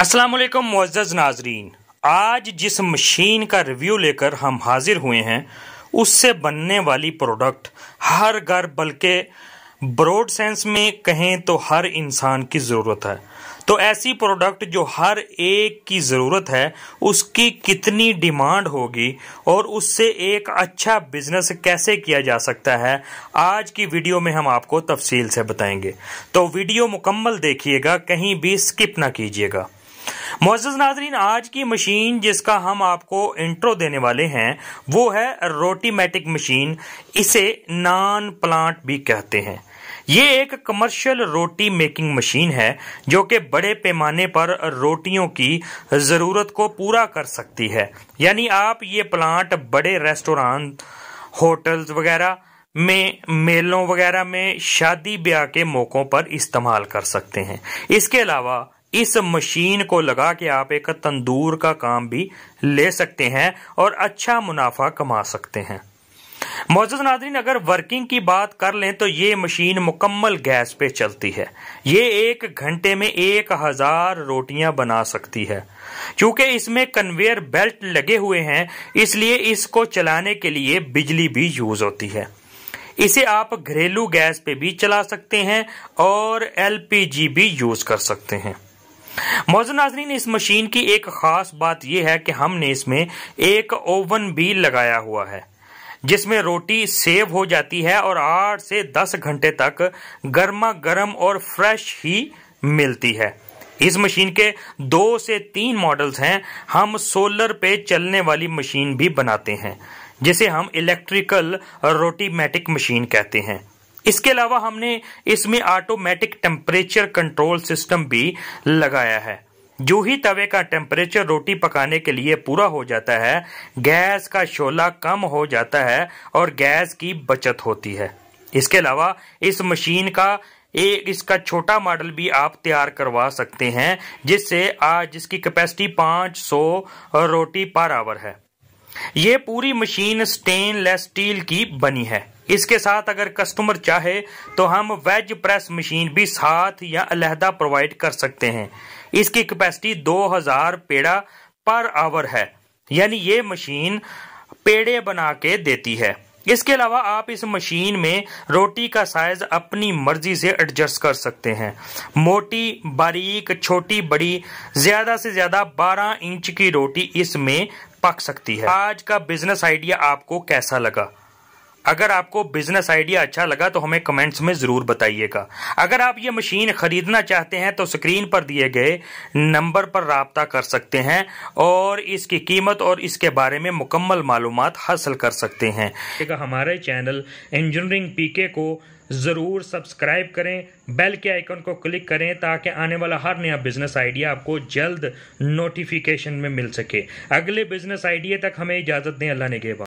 असलकम वालेकुम नाजरीन आज जिस मशीन का रिव्यू लेकर हम हाजिर हुए हैं उससे बनने वाली प्रोडक्ट हर घर बल्कि ब्रॉड सेंस में कहें तो हर इंसान की ज़रूरत है तो ऐसी प्रोडक्ट जो हर एक की ज़रूरत है उसकी कितनी डिमांड होगी और उससे एक अच्छा बिजनेस कैसे किया जा सकता है आज की वीडियो में हम आपको तफसील से बताएंगे तो वीडियो मुकम्मल देखिएगा कहीं भी स्किप ना कीजिएगा मोजिज नाजरीन आज की मशीन जिसका हम आपको इंट्रो देने वाले हैं वो है रोटीमेटिक मशीन इसे नान प्लांट भी कहते हैं ये एक कमर्शियल रोटी मेकिंग मशीन है जो कि बड़े पैमाने पर रोटियों की ज़रूरत को पूरा कर सकती है यानी आप ये प्लांट बड़े रेस्टोरेंट होटल्स वगैरह में मेलों वगैरह में शादी ब्याह के मौक़ों पर इस्तेमाल कर सकते हैं इसके अलावा इस मशीन को लगा के आप एक तंदूर का काम भी ले सकते हैं और अच्छा मुनाफा कमा सकते हैं मौजूद नादरीन अगर वर्किंग की बात कर लें तो ये मशीन मुकम्मल गैस पे चलती है ये एक घंटे में एक हज़ार रोटियां बना सकती है क्योंकि इसमें कन्वेयर बेल्ट लगे हुए हैं इसलिए इसको चलाने के लिए बिजली भी यूज़ होती है इसे आप घरेलू गैस पे भी चला सकते हैं और एलपीजी भी यूज़ कर सकते हैं मौजूद नाजरीन इस मशीन की एक ख़ास बात यह है कि हमने इसमें एक ओवन भी लगाया हुआ है जिसमें रोटी सेव हो जाती है और आठ से दस घंटे तक गर्मा गर्म और फ्रेश ही मिलती है इस मशीन के दो से तीन मॉडल्स हैं हम सोलर पे चलने वाली मशीन भी बनाते हैं जिसे हम इलेक्ट्रिकल रोटीमेटिक मशीन कहते हैं इसके अलावा हमने इसमें ऑटोमेटिक टेम्परेचर कंट्रोल सिस्टम भी लगाया है जो ही तवे का टेम्परेचर रोटी पकाने के लिए पूरा हो जाता है गैस का शोला कम हो जाता है और गैस की बचत होती है इसके अलावा इस मशीन का एक इसका छोटा मॉडल भी आप तैयार करवा सकते हैं जिससे आज जिसकी कैपेसिटी 500 रोटी पर आवर है ये पूरी मशीन स्टेनलेस स्टील की बनी है इसके साथ अगर कस्टमर चाहे तो हम वेज प्रेस मशीन भी साथ या अलहदा प्रोवाइड कर सकते हैं इसकी कैपेसिटी 2000 पेड़ा पर आवर है यानी ये मशीन पेड़े बना के देती है इसके अलावा आप इस मशीन में रोटी का साइज अपनी मर्जी से एडजस्ट कर सकते हैं मोटी बारीक छोटी बड़ी ज्यादा से ज्यादा 12 इंच की रोटी इसमें पक सकती है आज का बिजनेस आइडिया आपको कैसा लगा अगर आपको बिजनेस आइडिया अच्छा लगा तो हमें कमेंट्स में ज़रूर बताइएगा अगर आप ये मशीन ख़रीदना चाहते हैं तो स्क्रीन पर दिए गए नंबर पर रबता कर सकते हैं और इसकी कीमत और इसके बारे में मुकम्मल मालूम हासिल कर सकते हैं हमारे चैनल इंजीनियरिंग पीके को ज़रूर सब्सक्राइब करें बेल के आइकन को क्लिक करें ताकि आने वाला हर नया बिज़नेस आइडिया आपको जल्द नोटिफिकेशन में मिल सके अगले बिज़नेस आइडिया तक हमें इजाज़त दें अल्लाह ने